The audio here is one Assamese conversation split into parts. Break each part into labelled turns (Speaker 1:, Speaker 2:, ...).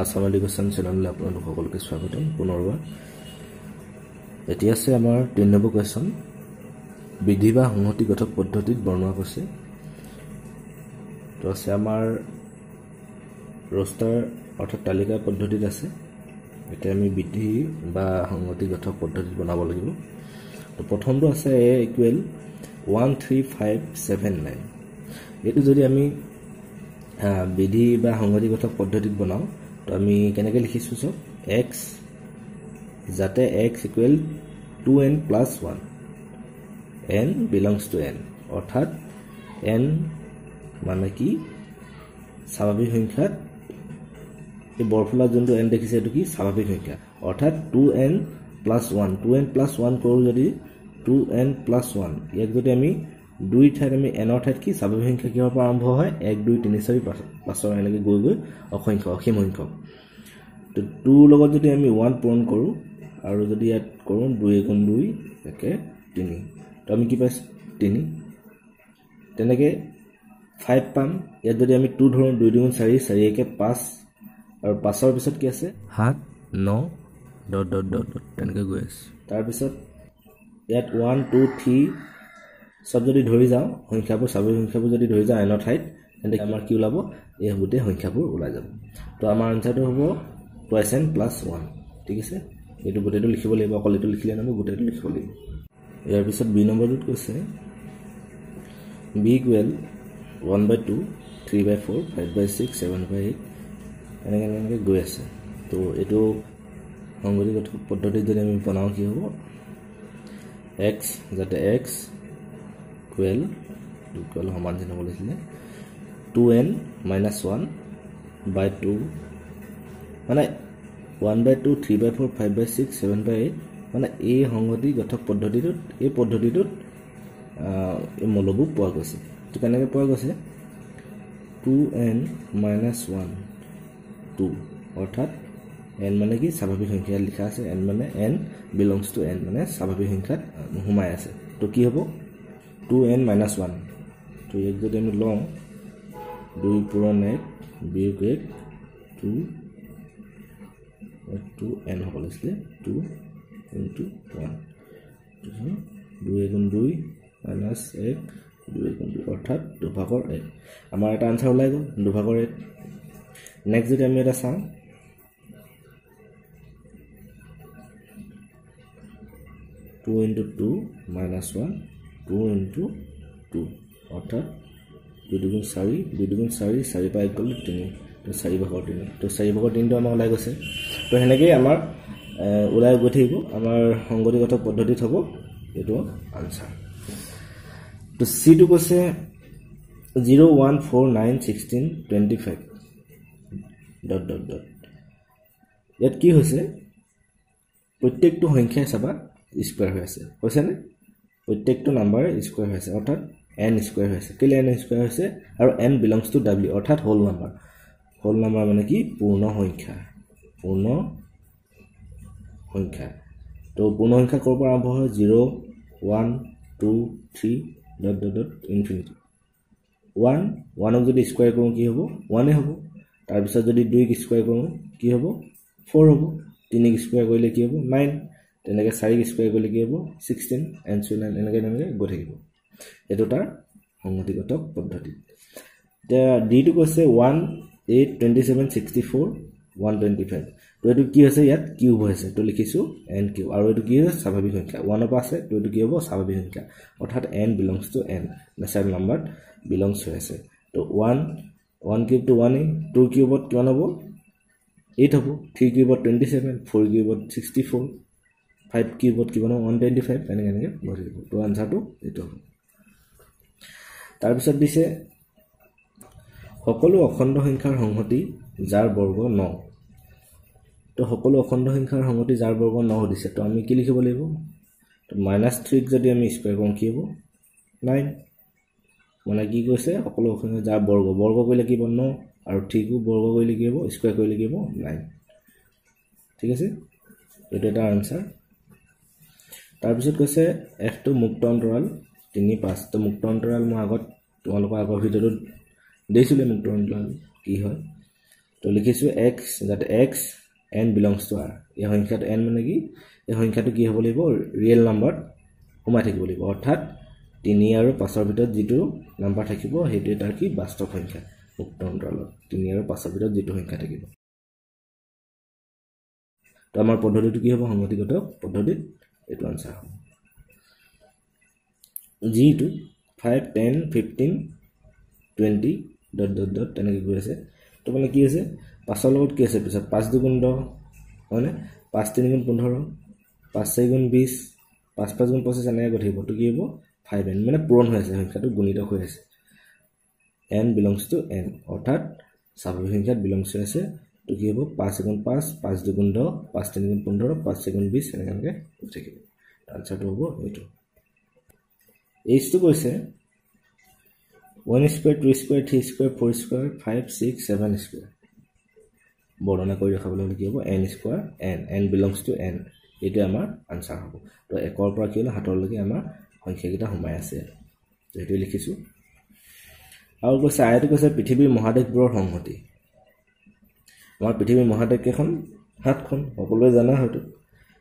Speaker 1: আসসালামু আলাইকুম চেনেললৈ আপোনালোক সকলোকে স্বাগতম পুনৰবাৰ এতিয়া আছে আমাৰ তিনি নম্বৰ কুৱেশ্যন বিধি বা গঠক পদ্ধতিত বৰ্ণোৱা কৈছে তো আছে আমাৰ ৰোষ্টাৰ অৰ্থাৎ তালিকা পদ্ধতিত আছে এতিয়া আমি বিধি বা গঠক পদ্ধতিত বনাব লাগিব তো প্ৰথমটো আছে A equal one three five seven nine এইটো যদি আমি বিধি বা সংহতিগত পদ্ধতিত বনাওঁ তো আমি কেনেকৈ লিখিছোঁ চাওক এক্স যাতে X equal two N plus one N belongs to N অৰ্থাৎ এন মানে কি স্বাভাৱিক সংখ্যাত এই বৰফলাত যোনটো এন দেখিছে সেইটো কি স্বাভাৱিক সংখ্যা অৰ্থাৎ two N plus one two N plus one কৰোঁ যদি টু এন প্লাছ ওৱান ইয়াক যদি আমি দুই ঠাইত আমি এনৰ ঠাইত কি স্বাভাৱিক সংখ্যা কিহৰ পৰা আৰম্ভ হয় এক দুই তিনি চাৰি পাঁচ পাঁচৰ এনেকৈ গৈ গৈ অসংখ্য অসীম সংখ্যক তো টুৰ লগত যদি আমি ওৱান পূৰণ কৰোঁ আৰু যদি ইয়াত কৰোঁ দুই এগুণ দুই একে তিনি তো আমি কি পাইছোঁ তিনি তেনেকৈ ফাইভ পাম ইয়াত যদি আমি টু ধৰোঁ দুই দুগুণ চাৰি চাৰি একে পাঁচ আৰু পাঁচৰ পিছত কি আছে সাত ন দহ দহ দহ দহ তেনেকৈ গৈ আছে তাৰপিছত ইয়াত ওৱান টু থ্ৰী চব যদি ধৰি যাওঁ সংখ্যাবোৰ স্বাভাৱিক সংখ্যাবোৰ যদি ধৰি যাওঁ এনৰ ঠাইত তেন্তে আমাৰ কি ওলাব এই গোটেই সংখ্যাবোৰ ওলাই যাব তো আমাৰ আনচাৰটো হ'ব টুৱাইচ এন প্লাছ ওৱান ঠিক আছে এইটো গোটেইটো লিখিব লাগিব অকল এইটো লিখিলে নহ'ব গোটেইটো লিখিব লাগিব ইয়াৰ পিছত বি নম্বৰটোত কৈছে B equal one by two three by four five by six seven by eight এনেকৈ এনেকৈ গৈ আছে তো এইটো সংগতিগত পদ্ধতিত যদি আমি বনাওঁ কি হ'ব এক্স যাতে এক্স টুৱেল্ভ টু টুৱেল্ভ সমান চিহ্ন লৈছিলে two N minus one by two মানে one by two three by four five by six seven by eight মানে এই সংহতি গঠক পদ্ধতিটোত এই পদ্ধতিটোত এই মলবোৰ পোৱা গৈছে ত' কেনেকৈ পোৱা গৈছে two N minus one two অৰ্থাৎ এন মানে কি স্বাভাৱিক সংখ্যাত লিখা আছে এন মানে এন বিলংছ টু এন মানে স্বাভাৱিক সংখ্যাত সোমাই আছে ত' কি হ'ব টু এন মাইনাছ ওৱান তো ইয়াক যদি আমি লওঁ দুই পূৰণ এক বিয়োগ এক টু টু এন হ'ব লাগিছিলে টু ইনটু ওৱান দুই এগুণ দুই মাইনাছ এক দুই এগুণ দুই অৰ্থাৎ দুভাগৰ এক আমাৰ এটা আনচাৰ ওলাই গ'ল দুভাগৰ এক নেক্সট যদি আমি এটা চাওঁ two into two minus one two into two অৰ্থাৎ দুই দুগুণ চাৰি দুই দুগুণ চাৰি চাৰিৰ পৰা এক গ'লে তিনি ত' চাৰি ভাগৰ তিনি ত' চাৰি ভাগৰ তিনিটো আমাৰ ওলাই গৈছে ত' সেনেকৈয়ে আমাৰ ওলাই গৈ থাকিব আমাৰ সংগতিগত পদ্ধতিত হ'ব এইটো আনচাৰ ত' চিটো কৈছে zero' one four nine sixteen twenty five dot dot dot ইয়াত কি হৈছে প্ৰত্যেকটো সংখ্যাই চাবা স্কুৱেৰ হৈ আছে হৈছেনে প্ৰত্যেকটো নাম্বাৰ স্কুৱেৰ হৈ আছে অৰ্থাৎ এন স্কুৱাৰ হৈ আছে কেলৈ এন স্কুৱেৰ হৈছে আৰু এন বিলংছ টু ডাব্লিউ অৰ্থাৎ হোল নাম্বাৰ হোল নাম্বাৰ মানে কি পূৰ্ণ সংখ্যা পূৰ্ণ সংখ্যা ত' পূৰ্ণ সংখ্যা ক'ৰ পৰা আৰম্ভ হয় zero' one two three dot dot dot infinity one ওৱানক যদি স্কুৱাৰ কৰোঁ কি হ'ব ওৱানেই হ'ব তাৰপিছত যদি দুইক স্কুৱাৰ কৰোঁ কি হ'ব ফ'ৰ হ'ব তিনিক স্কুৱাৰ কৰিলে কি হ'ব নাইন তেনেকৈ চাৰি স্কুৱাৰ কৰিলে কি হ'ব ছিক্সটিন এন চু নাইন এনেকৈ তেনেকৈ গৈ থাকিব সেইটো তাৰ সংগতিগত পদ্ধতি এতিয়া ডিটো কৈছে one eight twenty seven sixty four one twenty five ত' এইটো কি হৈছে ইয়াত কিউব হৈছে ত' লিখিছোঁ এন কিউ আৰু এইটো কি হৈছে স্বাভাৱিক সংখ্যা ওৱানৰ পৰা আছে তো এইটো কি হ'ব স্বাভাৱিক সংখ্যা অৰ্থাৎ N belongs to N natural নাম্বাৰত বিলংছ হৈ আছে ত' one one cube two one eight two কিউবত কিমান হ'ব এইট হ'ব থ্ৰী কিউবত টুৱেণ্টি ছেভেন ফ'ৰ কিউবত ছিক্সটি ফ'ৰ ফাইভ কিউবত কি বনাব ওৱান টুৱেণ্টি ফাইভ এনেকৈ এনেকৈ বাঢ়ি যাব ত' আনচাৰটো এইটো হ'ব তাৰপিছত দিছে সকলো অখণ্ড সংখ্যাৰ সংহতি যাৰ বৰ্গ ন ত' সকলো অখণ্ড সংখ্যাৰ সংহতি যাৰ বৰ্গ ন সুধিছে ত' আমি কি লিখিব লাগিব ত' মাইনাছ থ্ৰীক যদি আমি স্কুৱেৰ কৰোঁ কি হ'ব নাইন মানে কি কৈছে সকলো অসমীয়া যাৰ বৰ্গ বৰ্গ কৰিলে কি হ'ব ন আৰু থ্ৰীকো বৰ্গ কৰিলে কি হ'ব স্কুৱেৰ কৰিলে কি হ'ব নাইন ঠিক আছে এইটো এটা আনচাৰ তাৰপিছত কৈছে এফ টু মুক্ত অন্তৰাল তিনি পাঁচ তো মুক্ত অন্তৰাল মই আগত তোমালোকৰ আগৰ ভিডিঅ'টোত দিছিলোঁ মুক্ত অন্তৰাল কি হয় তো লিখিছোঁ এক্স যাতে X N belongs to R এই সংখ্যাটো এন মানে কি এই সংখ্যাটো কি হ'ব লাগিব ৰিয়েল নাম্বাৰত সোমাই থাকিব লাগিব অৰ্থাৎ তিনি আৰু পাঁচৰ ভিতৰত যিটো নাম্বাৰ থাকিব সেইটোৱে তাৰ কি বাস্তৱ সংখ্যা মুক্ত অন্তৰালত তিনি আৰু পাঁচৰ ভিতৰত যিটো সংখ্যা থাকিব তো আমাৰ পদ্ধতিটো কি হ'ব সংগতিগত পদ্ধতিত এইটো আনচাৰ হ'ব G two five ten fifteen twenty dot dot dot তেনেকৈ গৈ আছে তো মানে কি আছে পাঁচৰ লগত কি আছে পিছত পাঁচ দুগুণ দহ হয়নে পাঁচ তিনি গুণ পোন্ধৰ পাঁচ গুণ বিছ পাঁচ পাঁচগুণ পঁচিছ এনেকৈ গৈ থাকিব তো কি হ'ব ফাইভ এন মানে পূৰণ হৈ আছে সংখ্যাটো গুণিত হৈ আছে এন বিলংছ টু এন অৰ্থাৎ স্বাভাৱিক সংখ্যাত বিলংছ হৈ আছে এইটো কি হ'ব পাঁচ এগুণ পাঁচ পাঁচ দুগুণ দহ পাঁচ তিনিগুণ পোন্ধৰ পাঁচ ছেগুণ বিছ এনেকৈ হৈ থাকিব আনচাৰটো হ'ব এইটো এইচটো কৈছে one square two square three square four square five six seven square বৰ্ণনা কৰি ৰখাবলৈ হ'লে কি হ'ব N square N N belongs to N এইটোৱে আমাৰ আনচাৰ হ'ব তো একৰ পৰা কি হ'লে সাতৰলৈকে আমাৰ সংখ্যাকেইটা সোমাই আছে সেইটোৱে লিখিছোঁ আৰু কৈছে আয়াটো কৈছে পৃথিৱীৰ মহাদেশবোৰৰ সংহতি আমাৰ পৃথিৱীৰ মহাদেশ কেইখন সাতখন সকলোৱে জানা হয়তো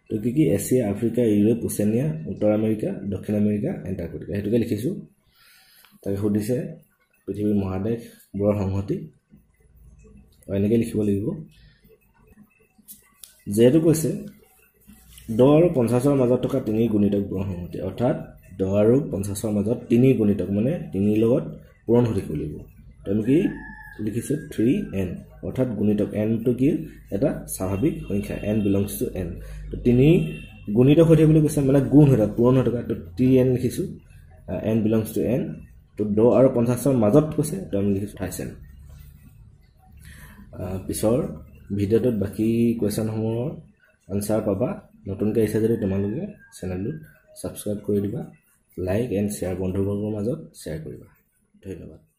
Speaker 1: তো কি কি এছিয়া আফ্ৰিকা ইউৰোপ ওচেনিয়া উত্তৰ আমেৰিকা দক্ষিণ আমেৰিকা এণ্টাৰ্কটিকা সেইটোকে লিখিছোঁ তাকে সুধিছে পৃথিৱীৰ মহাদেশবোৰৰ সংহতি আৰু এনেকৈ লিখিব লাগিব যিহেতু কৈছে দহ আৰু পঞ্চাছৰ মাজত থকা তিনি গুণিতকবোৰৰ সংহতি অৰ্থাৎ দহ আৰু পঞ্চাছৰ মাজত তিনি গুণিতক মানে তিনিৰ লগত পূৰণ হৈ থাকিব লাগিব তেওঁ কি লিখিছোঁ থ্ৰী এন অৰ্থাৎ গুণিতক এনটো কি এটা স্বাভাৱিক সংখ্যা এন বিলংছ টু এন তো তিনি গুণিতক হৈ থাকিবলৈ কৈছে মানে গুণ হৈ থকা পূৰণ হৈ থকা তো থ্ৰী এন লিখিছোঁ এন বিলংছ টু এন তো দহ আৰু পঞ্চাছৰ মাজত কৈছে তো আমি লিখিছোঁ ঠাইছ এন পিছৰ ভিডিঅ'টোত বাকী কুৱেশ্যনসমূহৰ আনচাৰ পাবা নতুনকৈ আহিছে যদি তোমালোকে চেনেলটোত ছাবস্ক্ৰাইব কৰি দিবা লাইক এণ্ড শ্বেয়াৰ বন্ধুবৰ্গৰ মাজত শ্বেয়াৰ কৰিবা ধন্যবাদ